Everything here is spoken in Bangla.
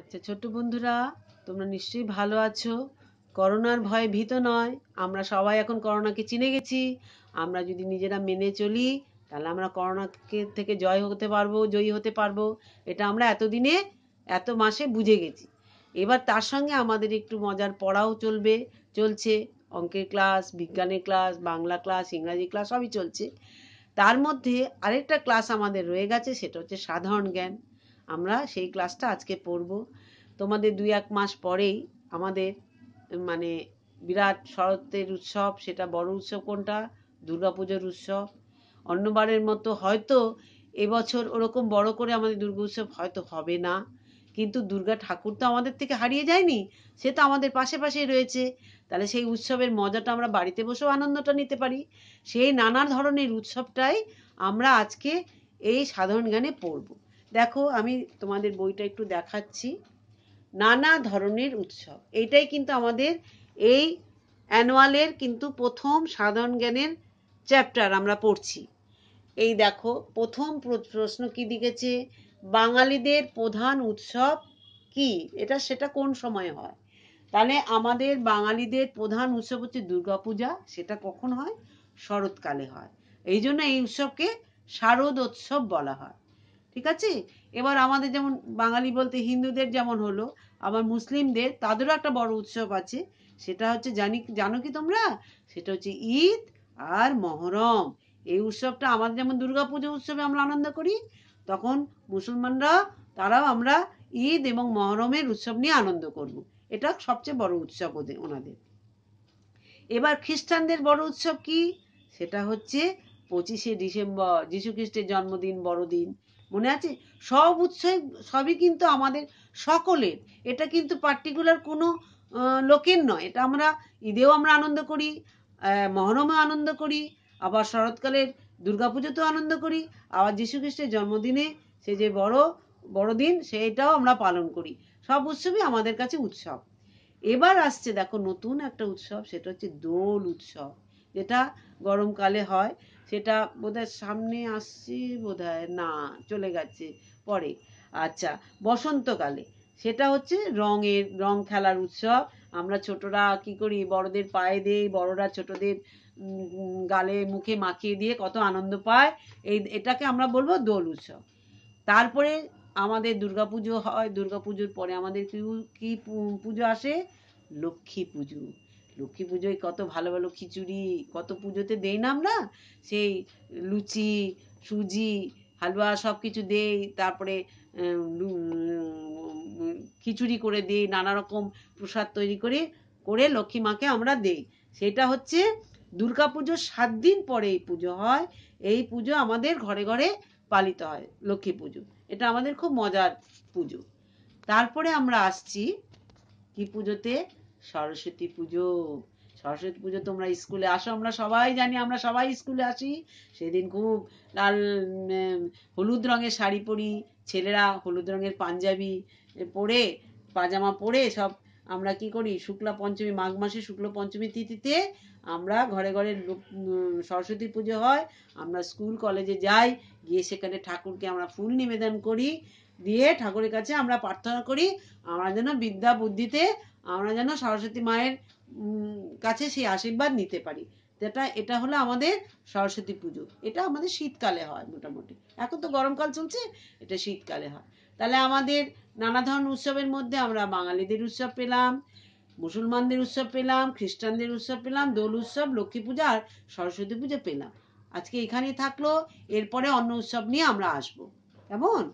আচ্ছা ছোট্ট বন্ধুরা তোমরা নিশ্চয়ই ভালো আছো করোনার ভয়ে ভীত নয় আমরা সবাই এখন করোনাকে চিনে গেছি আমরা যদি নিজেরা মেনে চলি তাহলে আমরা করোনাকে থেকে জয় হতে পারবো জয়ী হতে পারবো এটা আমরা এতদিনে এত মাসে বুঝে গেছি এবার তার সঙ্গে আমাদের একটু মজার পড়াও চলবে চলছে অঙ্কের ক্লাস বিজ্ঞানের ক্লাস বাংলা ক্লাস ইংরাজি ক্লাস সবই চলছে তার মধ্যে আরেকটা ক্লাস আমাদের রয়ে গেছে সেটা হচ্ছে সাধারণ জ্ঞান আমরা সেই ক্লাসটা আজকে পড়ব তোমাদের দুই এক মাস পরেই আমাদের মানে বিরাট শরতের উৎসব সেটা বড় উৎসব কোনটা দুর্গাপুজোর উৎসব অন্যবারের মতো হয়তো এবছর ওরকম বড় করে আমাদের দুর্গা উৎসব হয়তো হবে না কিন্তু দুর্গা ঠাকুর তো আমাদের থেকে হারিয়ে যায়নি সে তো আমাদের পাশে পাশেই রয়েছে তাহলে সেই উৎসবের মজাটা আমরা বাড়িতে বসেও আনন্দটা নিতে পারি সেই নানা ধরনের উৎসবটাই আমরা আজকে এই সাধারণ জ্ঞানে পড়ব দেখো আমি তোমাদের বইটা একটু দেখাচ্ছি নানা ধরনের উৎসব এইটাই কিন্তু আমাদের এই অ্যানুয়ালের কিন্তু প্রথম সাধারণ জ্ঞানের চ্যাপ্টার আমরা পড়ছি এই দেখো প্রথম প্রশ্ন কি দিকেছে বাঙালিদের প্রধান উৎসব কি এটা সেটা কোন সময় হয় তাহলে আমাদের বাঙালিদের প্রধান উৎসব হচ্ছে দুর্গাপূজা সেটা কখন হয় শরৎকালে হয় এই জন্য এই উৎসবকে শারদ উৎসব বলা হয় ঠিক আছে এবার আমাদের যেমন বাঙালি বলতে হিন্দুদের যেমন হলো আবার মুসলিমদের তাদেরও একটা বড় উৎসব আছে সেটা হচ্ছে জানি জানো কি তোমরা সেটা হচ্ছে ঈদ আর মহরম এই উৎসবটা আমাদের যেমন দুর্গাপুজো উৎসবে আমরা আনন্দ করি তখন মুসলমানরা তারাও আমরা ঈদ এবং মহরমের উৎসব নিয়ে আনন্দ করব। এটা সবচেয়ে বড় উৎসব ওদের ওনাদের এবার খ্রিস্টানদের বড় উৎসব কি সেটা হচ্ছে পঁচিশে ডিসেম্বর যীশু খ্রিস্টের জন্মদিন বড়দিন মনে আছে সব উৎসই সবই কিন্তু আমাদের সকলের এটা কিন্তু পার্টিকুলার কোনো লোকের নয় এটা আমরা ঈদেও আমরা আনন্দ করি মহরমেও আনন্দ করি আবার শরৎকালের দুর্গাপুজোতেও আনন্দ করি আবার যীশু খ্রিস্টের জন্মদিনে সে যে বড় বড়দিন সেইটাও আমরা পালন করি সব উৎসবই আমাদের কাছে উৎসব এবার আসছে দেখো নতুন একটা উৎসব সেটা হচ্ছে দোল উৎসব যেটা গরমকালে হয় সেটা বোধহয় সামনে আসছে বোধহয় না চলে গেছে পরে আচ্ছা বসন্তকালে সেটা হচ্ছে রঙের রং খেলার উৎসব আমরা ছোটরা কী করি বড়দের পায়ে দেই বড়রা ছোটদের গালে মুখে মাখিয়ে দিয়ে কত আনন্দ পায় এই এটাকে আমরা বলবো দোল উৎসব তারপরে আমাদের দুর্গাপুজো হয় দুর্গাপুজোর পরে আমাদের কি কি পুজো আসে লক্ষ্মী পুজো লক্ষ্মী পুজোয় কত ভালো ভালো খিচুড়ি কত পুজোতে দেই না আমরা সেই লুচি সুজি হালুয়া সব কিছু দেই তারপরে খিচুড়ি করে দিই নানা রকম প্রসাদ তৈরি করে করে লক্ষ্মী মাকে আমরা দেই সেটা হচ্ছে দুর্গা পুজোর সাত দিন পরে এই পুজো হয় এই পুজো আমাদের ঘরে ঘরে পালিত হয় লক্ষ্মী পুজো এটা আমাদের খুব মজার পুজো তারপরে আমরা আসছি কি পুজোতে সরস্বতী পুজো সরস্বতী পুজো তোমরা স্কুলে আসো আমরা সবাই জানি আমরা সবাই স্কুলে আসি সেদিন খুব লাল হলুদ রঙের শাড়ি পরি ছেলেরা হলুদ রঙের পাঞ্জাবি পরে পাজামা পরে সব আমরা কি করি শুক্লা পঞ্চমী মাঘ মাসে শুক্ল পঞ্চমী তিথিতে আমরা ঘরে ঘরে সরস্বতী পুজো হয় আমরা স্কুল কলেজে যাই গিয়ে সেখানে ঠাকুরকে আমরা ফুল নিবেদন করি দিয়ে ঠাকুরের কাছে আমরা প্রার্থনা করি আমরা যেন বিদ্যা বুদ্ধিতে আমরা যেন সরস্বতী মায়ের কাছে সেই আশীর্বাদ নিতে পারি যেটা এটা হলো আমাদের সরস্বতী পুজো এটা আমাদের শীতকালে হয় মোটামুটি এখন তো গরমকাল চলছে এটা শীতকালে হয় তাহলে আমাদের নানা ধরনের উৎসবের মধ্যে আমরা বাঙালিদের উৎসব পেলাম মুসলমানদের উৎসব পেলাম খ্রিস্টানদের উৎসব পেলাম দোল উৎসব লক্ষ্মী পূজা আর সরস্বতী পুজো পেলাম আজকে এখানে থাকলো এরপরে অন্য উৎসব নিয়ে আমরা আসবো কেমন